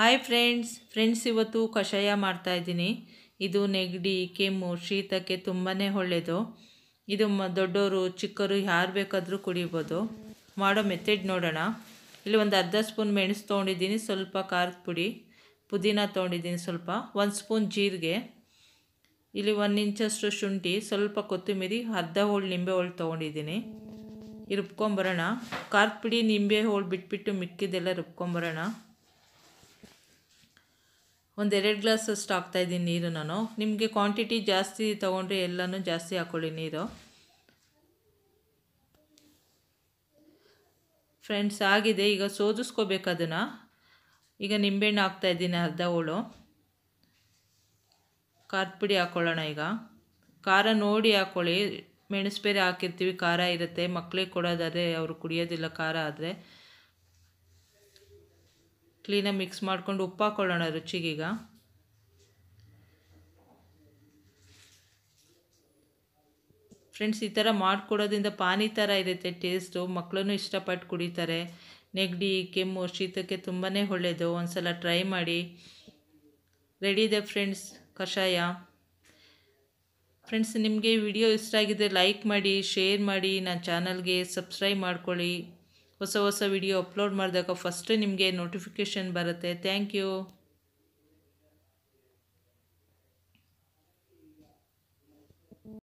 hi friends friends ಇವತ್ತು ಕಷಾಯ ಮಾಡ್ತಾಯಿದ್ದೀನಿ ಇದು ನೆಗಡಿ ಕೆಮ್ಮು ಶೀತಕ್ಕೆ ತುಂಬಾ ಒಳ್ಳೆಯದು ಇದು ಮ ದೊಡ್ಡವರು ಚಿಕ್ಕವರು ಯಾರು ಬೇಕಾದರೂ ಕುಡಿಬೋದು ಮಾಡೋ ಮೆಥಡ್ ನೋಡೋಣ ಇಲ್ಲಿ ಒಂದು ಅರ್ಧ ಸ್ಪೂನ್ ಮೆಣಸು ತೊಗೊಂಡಿದ್ದೀನಿ ಸ್ವಲ್ಪ ಖಾರದ ಪುಡಿ ಪುದೀನ ತೊಗೊಂಡಿದ್ದೀನಿ ಸ್ವಲ್ಪ ಒಂದು ಸ್ಪೂನ್ ಜೀರಿಗೆ ಇಲ್ಲಿ ಒಂದು ಇಂಚಷ್ಟು ಶುಂಠಿ ಸ್ವಲ್ಪ ಕೊತ್ತಂಬರಿ ಅರ್ಧ ಹೋಳು ನಿಂಬೆ ಹೋಳು ತೊಗೊಂಡಿದ್ದೀನಿ ರುಬ್ಕೊಂಬರೋಣ ಖಾರದ ಪುಡಿ ನಿಂಬೆ ಹೋಳು ಬಿಟ್ಬಿಟ್ಟು ಮಿಕ್ಕಿದೆಲ್ಲ ರುಬ್ಕೊಂಬರೋಣ ಒಂದೆರಡು ಗ್ಲಾಸ್ ಅಷ್ಟು ಹಾಕ್ತಾಯಿದ್ದೀನಿ ನೀರು ನಾನು ನಿಮಗೆ ಕ್ವಾಂಟಿಟಿ ಜಾಸ್ತಿ ತೊಗೊಂಡ್ರೆ ಎಲ್ಲನೂ ಜಾಸ್ತಿ ಹಾಕ್ಕೊಳ್ಳಿ ನೀರು ಫ್ರೆಂಡ್ಸ್ ಆಗಿದೆ ಈಗ ಸೋದಿಸ್ಕೋಬೇಕು ಅದನ್ನು ಈಗ ನಿಂಬೆಹಣ್ಣು ಹಾಕ್ತಾಯಿದ್ದೀನಿ ಅರ್ಧ ಹೋಳು ಖಾರದ ಪುಡಿ ಹಾಕ್ಕೊಳ್ಳೋಣ ಈಗ ಖಾರ ನೋಡಿ ಹಾಕ್ಕೊಳ್ಳಿ ಮೆಣಸು ಬೇರೆ ಹಾಕಿರ್ತೀವಿ ಖಾರ ಇರುತ್ತೆ ಮಕ್ಳಿಗೆ ಕೊಡೋದಾದರೆ ಅವರು ಕುಡಿಯೋದಿಲ್ಲ ಖಾರ ಆದರೆ ಕ್ಲೀನಾಗಿ ಮಿಕ್ಸ್ ಮಾಡ್ಕೊಂಡು ಉಪ್ಪು ಹಾಕ್ಕೊಳ್ಳೋಣ ರುಚಿಗೀಗ ಫ್ರೆಂಡ್ಸ್ ಈ ಥರ ಮಾಡಿಕೊಡೋದ್ರಿಂದ ಪಾನಿ ಥರ ಇರುತ್ತೆ ಟೇಸ್ಟು ಮಕ್ಕಳೂ ಇಷ್ಟಪಟ್ಟು ಕುಡಿತಾರೆ ನೆಗಡಿ ಕೆಮ್ಮು ಶೀತಕ್ಕೆ ತುಂಬಾ ಒಳ್ಳೆಯದು ಒಂದು ಸಲ ಟ್ರೈ ಮಾಡಿ ರೆಡಿ ಇದೆ ಫ್ರೆಂಡ್ಸ್ ಕಷಾಯ ಫ್ರೆಂಡ್ಸ್ ನಿಮಗೆ ವಿಡಿಯೋ ಇಷ್ಟ ಆಗಿದೆ ಲೈಕ್ ಮಾಡಿ ಶೇರ್ ಮಾಡಿ ನನ್ನ ಚಾನಲ್ಗೆ ಸಬ್ಸ್ಕ್ರೈಬ್ ಮಾಡ್ಕೊಳ್ಳಿ ಹೊಸ ಹೊಸ ವಿಡಿಯೋ ಅಪ್ಲೋಡ್ ಮಾಡಿದಾಗ ಫಸ್ಟ್ ನಿಮಗೆ ನೋಟಿಫಿಕೇಷನ್ ಬರುತ್ತೆ ಥ್ಯಾಂಕ್ ಯು